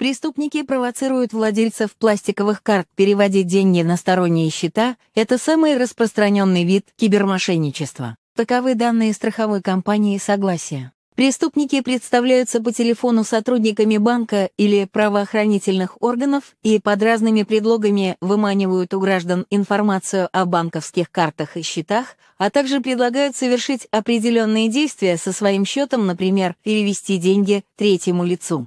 Преступники провоцируют владельцев пластиковых карт переводить деньги на сторонние счета – это самый распространенный вид кибермошенничества. Таковы данные страховой компании «Согласие». Преступники представляются по телефону сотрудниками банка или правоохранительных органов и под разными предлогами выманивают у граждан информацию о банковских картах и счетах, а также предлагают совершить определенные действия со своим счетом, например, перевести деньги третьему лицу.